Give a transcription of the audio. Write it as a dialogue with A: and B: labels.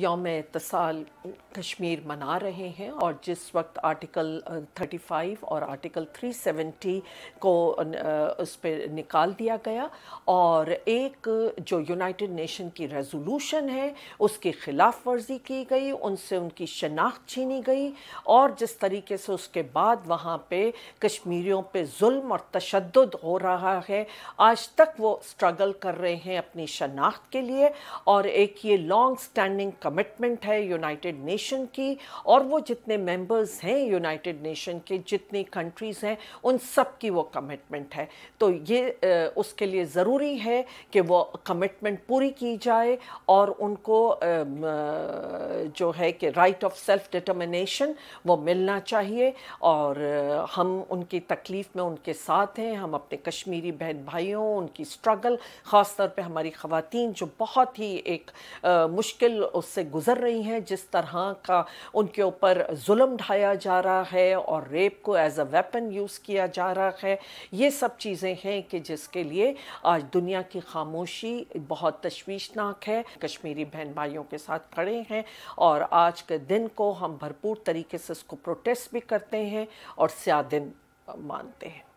A: योम तसाल कश्मीर मना रहे हैं और जिस वक्त आर्टिकल 35 और आर्टिकल 370 को उस पर निकाल दिया गया और एक जो यूनाइटेड नेशन की रेजोल्यूशन है उसकी खिलाफ वर्जी की गई उनसे उनकी शनाख्त छीनी गई और जिस तरीके से उसके बाद वहाँ पे कश्मीरियों पे जुल्म और तशद हो रहा है आज तक वो स्ट्रगल कर रहे हैं अपनी शनाख्त के लिए और एक ये लॉन्ग स्टैंडिंग कमिटमेंट है यूनाइटेड नेशन की और वो जितने मेंबर्स हैं यूनाइटेड नेशन के जितनी कंट्रीज़ हैं उन सब की वो कमिटमेंट है तो ये उसके लिए ज़रूरी है कि वो कमिटमेंट पूरी की जाए और उनको जो है कि राइट ऑफ सेल्फ डिटर्मिनेशन वो मिलना चाहिए और हम उनकी तकलीफ़ में उनके साथ हैं हम अपने कश्मीरी बहन भाइयों उनकी स्ट्रगल ख़ास तौर पे हमारी ख़वातीन जो बहुत ही एक मुश्किल उससे गुज़र रही हैं जिस तरह का उनके ऊपर जुल्म ढाया जा रहा है और रेप को एज अ वेपन यूज़ किया जा रहा है ये सब चीज़ें हैं कि जिसके लिए आज दुनिया की खामोशी बहुत तशवीशनाक है कश्मीरी बहन भाइयों के साथ खड़े हैं और आज के दिन को हम भरपूर तरीके से उसको प्रोटेस्ट भी करते हैं और स्या दिन मानते हैं